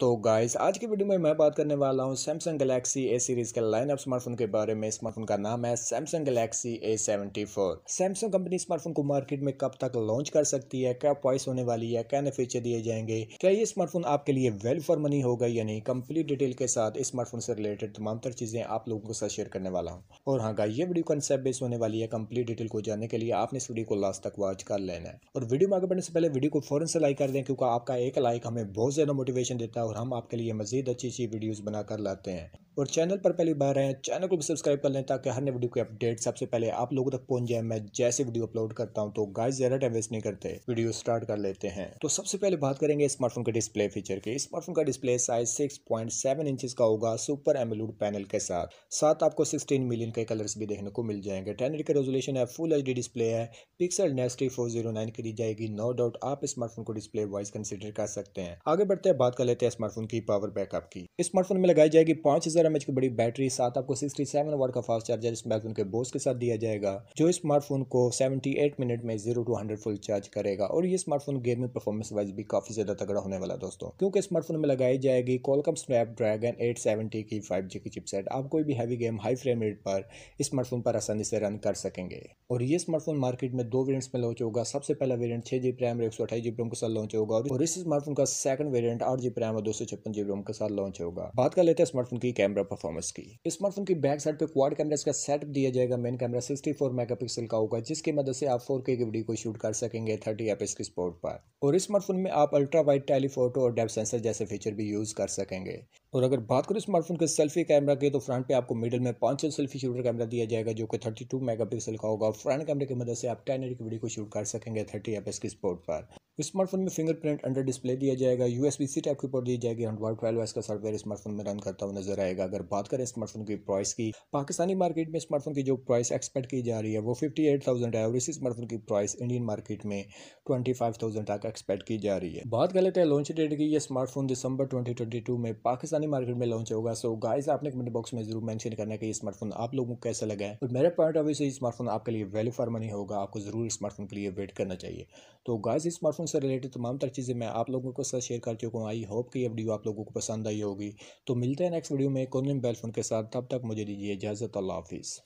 तो गाइस आज की वीडियो में मैं बात करने वाला हूँ सैमसंग गैलेक्सी ए सीरीज़ के लाइनअप स्मार्टफोन के बारे में स्मार्टफोन का नाम है Samsung Galaxy A seventy four Samsung company smartphone को मार्केट में कब तक लॉन्च कर सकती है क्या प्राइस होने वाली है क्या फीचर दिए जाएंगे क्या ये स्मार्टफोन आपके लिए वेल फॉर मनी होगा या नहीं कंप्लीट डिटेल के साथ स्मार्टफोन से रिलेटेड तमाम तर चीज़ें आप लोगों के साथ शेयर करने वाला हूँ और हाँ गाइस ये वीडियो कंसेप्ट बेस होने वाली है कंप्लीट डिटेल को जानने के लिए आपने इस वीडियो को लास्ट तक वॉच कर लेना है और वीडियो में आगे बढ़ने से पहले वीडियो को फौरन से लाइक कर दें क्योंकि आपका एक लाइक हमें बहुत ज़्यादा मोटिवेशन देता है और हम आपके लिए मजीद अच्छी अच्छी वीडियोज़ बनाकर लाते हैं और चैनल पर पहली बार हैं चैनल को भी सब्सक्राइब कर लें ताकि हर नए वीडियो के अपडेट सबसे पहले आप लोगों तक पहुंच जाए मैं जैसे वीडियो अपलोड करता हूं तो गाइस ज़्यादा टाइम वेस्ट नहीं करते वीडियो स्टार्ट कर लेते हैं तो सबसे पहले बात करेंगे स्मार्टफोन के डिस्प्ले फीचर के स्मार्टफोन का डिस्प्ले साइज सिक्स पॉइंट का होगा सुपर एमलूड पैनल के साथ साथ आपको सिक्सटीन मिलियन के कलर्स भी देखने को मिल जाएंगे टेन का रेजोलेशन है फुल एच डिस्प्ले है pixel density four zero nine की दी जाएगी नो डाउट आप स्मार्टफोन को डिस्प्ले वाइज कंसिडर कर सकते हैं आगे बढ़ते हैं बात कर लेते हैं स्मार्टफोन की पावर बैकअप की इस स्मार्टफोन में लगाई जाएगी पांच हजार एमएच की बड़ी बैटरी साथ आपको सिक्सटी सेवन वर्ड का फास्ट चार्जर स्मार्टफोन के बोस के साथ दिया जाएगा जो स्मार्टफोन को सेवेंटी एट मिनट में zero to hundred full charge करेगा और ये स्मार्टफोन गेमिंग परफॉर्मेंस वाइज भी काफी ज्यादा तगड़ा होने वाला दोस्तों क्योंकि स्मार्टफोन में लगाई जाएगी Qualcomm Snapdragon eight seventy की फाइव जी की चिपसेट आप कोई भी heavy game high frame rate पर स्मार्टफोन पर आसानी से रन कर सकेंगे और ये स्मार्टफोन मार्केट में दो वेरियंट्स में लॉन्च होगा सबसे पहला वेरियंट छह जी रैम एक सौ अठाईस जी के साथ लॉन्च होगा और इस स्मार्टफोन का सेकंड वेरियंट आठ जी रैम और दो सौ छप्पन जीबी रोम के साथ लॉन्च होगा बात कर लेते हैं स्मार्टफोन की कैमरा परफॉर्मेंस की स्मार्टफोन की बैक साइड पे क्वाड कैमरा इसका सेटअप दिया जाएगा मेन कैमरा सिक्सटी 64 मेगापिक्सल का होगा जिसकी मदद से आप फोर के वीडियो को शूट कर सकेंगे थर्टी एफ की स्पोर्ट पर और स्मार्टफोन में आप अल्ट्रा वाइट टेलीफोटो और डेप सेंसर जैसे फीचर भी यूज कर सकेंगे और अगर बात करें स्मार्टफोन के सेल्फी कैमरा की तो फ्रंट पे आपको मिडिल में पांच सौ सेल्फी शूटर कैमरा दिया जाएगा जो कि 32 मेगापिक्सल का होगा फ्रंट कैमरे की मदद से आप टेन एडी की वीडियो को शूट कर सकेंगे थर्टी एफ की स्पोर्ट पर स्मार्टफोन में फिंगरप्रिंट अंडर डिस्प्ले दिया जाएगा यूएसबी सी टाइप की पोर्ट दी जाएगी हंड्रेड ट्वेल्व एस का सॉफ्टवेयर स्मार्टफोन में रन करता हुआ नजर आएगा अगर बात करें स्मार्टफोन की प्राइस की पाकिस्तानी मार्केट में स्मार्टफोन की जो प्राइस एक्सपेक्ट की जा रही है वो फिफ्टी एट थाउजेंड है और इसी स्मार्टफोन की प्राइस इंडियन मार्केट में ट्वेंटी फाइव थाउजेंड तक एक्सपेक्ट की जा रही है बात कर लेते हैं लॉन्च डेट की यह स्मार्टफोन दिसंबर ट्वेंटी ट्वेंटी टू में पाकिस्तान पाकिस्तानी मार्केट में लॉन्च होगा सो गाइस आपने कमेंट बॉक्स में जरूर मेंशन करना कि ये स्मार्टफोन आप लोगों को कैसा लगा है और मेरे पॉइंट ऑफ व्यू से ये स्मार्टफोन आपके लिए वैल्यू फॉर मनी होगा आपको जरूर स्मार्टफोन के लिए वेट करना चाहिए तो गाइस इस स्मार्टफोन से रिलेटेड तमाम तरह चीज़ें मैं आप लोगों को साथ शेयर कर चुका हूँ आई होप कि ये वीडियो आप लोगों को पसंद आई होगी तो मिलते हैं नेक्स्ट वीडियो में कॉर्निंग बेलफोन के साथ तब तक मुझे दीजिए इजाज़त अल्लाह हाफिज़